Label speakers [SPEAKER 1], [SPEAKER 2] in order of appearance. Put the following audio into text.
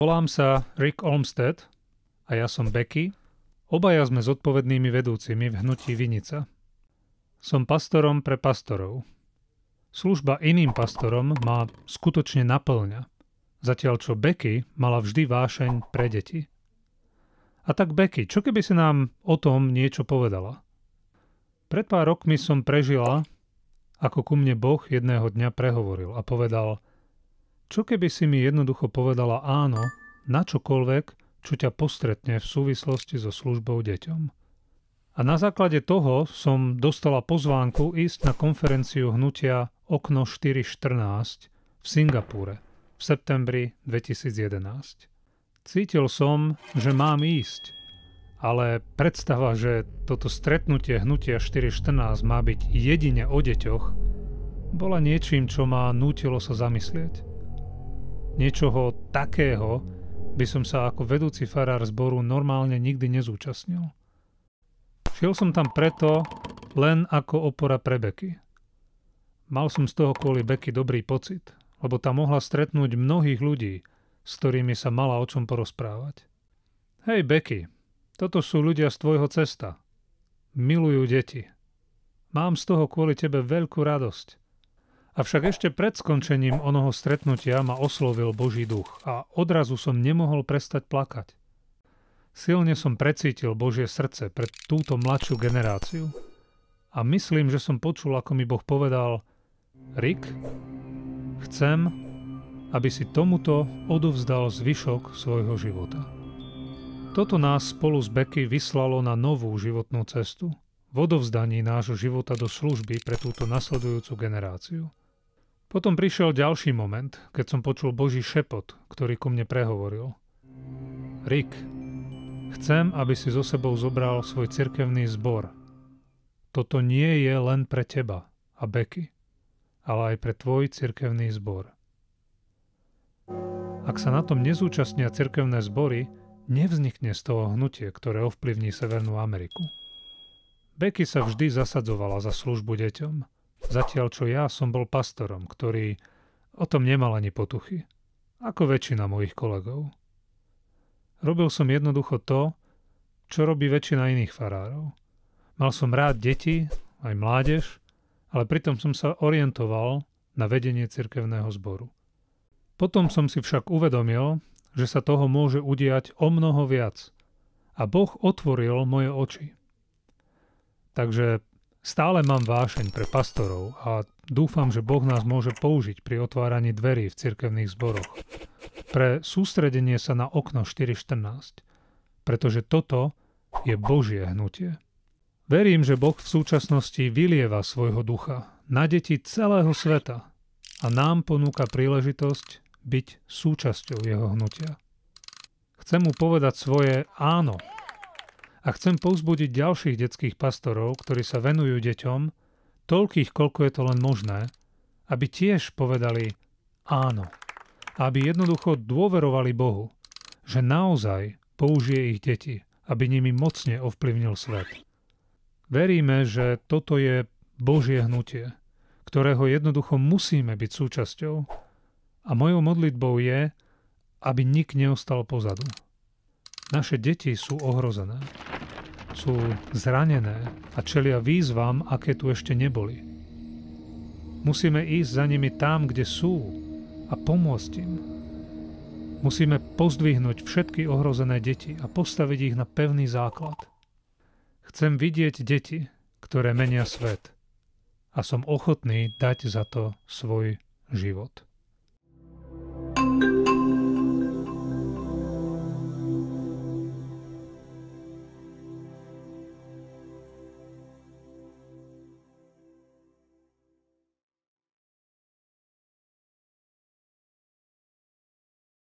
[SPEAKER 1] Volám sa Rick Olmsted a ja som Becky. Obaja sme zodpovednými vedúcimi v hnutí Vinica. Som pastorom pre pastorov. Služba iným pastorom má skutočne naplňa, zatiaľ čo Becky mala vždy vášeň pre deti. A tak Becky, čo keby si nám o tom niečo povedala? Pred pár rokmi som prežila, ako ku mne Boh jedného dňa prehovoril a povedal – čo keby si mi jednoducho povedala áno na čokoľvek, čo ťa postretne v súvislosti so službou deťom. A na základe toho som dostala pozvánku ísť na konferenciu hnutia Okno 414 v Singapúre v septembri 2011. Cítil som, že mám ísť, ale predstava, že toto stretnutie hnutia 414 má byť jedine o deťoch, bola niečím, čo ma nútilo sa zamyslieť. Niečoho takého by som sa ako vedúci farár zboru normálne nikdy nezúčastnil. Šiel som tam preto len ako opora pre Beky. Mal som z toho kvôli Beky dobrý pocit, lebo tam mohla stretnúť mnohých ľudí, s ktorými sa mala o čom porozprávať. Hej Beky, toto sú ľudia z tvojho cesta. Milujú deti. Mám z toho kvôli tebe veľkú radosť. Avšak ešte pred skončením onoho stretnutia ma oslovil Boží duch a odrazu som nemohol prestať plakať. Silne som precítil Božie srdce pre túto mladšiu generáciu a myslím, že som počul, ako mi Boh povedal Rick, chcem, aby si tomuto odovzdal zvyšok svojho života. Toto nás spolu s Becky vyslalo na novú životnú cestu v odovzdaní nášho života do služby pre túto nasledujúcu generáciu – potom prišiel ďalší moment, keď som počul Boží šepot, ktorý ku mne prehovoril. Rick, chcem, aby si so sebou zobral svoj cirkevný zbor. Toto nie je len pre teba a Beky, ale aj pre tvoj cirkevný zbor. Ak sa na tom nezúčastnia cirkevné zbory, nevznikne z toho hnutie, ktoré ovplyvní Severnú Ameriku. Becky sa vždy zasadzovala za službu deťom – Zatiaľ čo ja som bol pastorom, ktorý o tom nemal ani potuchy, ako väčšina mojich kolegov. Robil som jednoducho to, čo robí väčšina iných farárov. Mal som rád deti, aj mládež, ale pritom som sa orientoval na vedenie cirkevného zboru. Potom som si však uvedomil, že sa toho môže udiať o mnoho viac a Boh otvoril moje oči. Takže Stále mám vášeň pre pastorov a dúfam, že Boh nás môže použiť pri otváraní dverí v cirkevných zboroch. Pre sústredenie sa na okno 4.14. Pretože toto je Božie hnutie. Verím, že Boh v súčasnosti vylieva svojho ducha na deti celého sveta a nám ponúka príležitosť byť súčasťou jeho hnutia. Chcem mu povedať svoje áno a chcem pouzbudiť ďalších detských pastorov, ktorí sa venujú deťom, toľkých, koľko je to len možné, aby tiež povedali áno. Aby jednoducho dôverovali Bohu, že naozaj použije ich deti, aby nimi mocne ovplyvnil svet. Veríme, že toto je Božie hnutie, ktorého jednoducho musíme byť súčasťou a mojou modlitbou je, aby nik neostal pozadu. Naše deti sú ohrozené sú zranené a čelia výzvam, aké tu ešte neboli. Musíme ísť za nimi tam, kde sú a pomôcť im. Musíme pozdvihnúť všetky ohrozené deti a postaviť ich na pevný základ. Chcem vidieť deti, ktoré menia svet a som ochotný dať za to svoj život.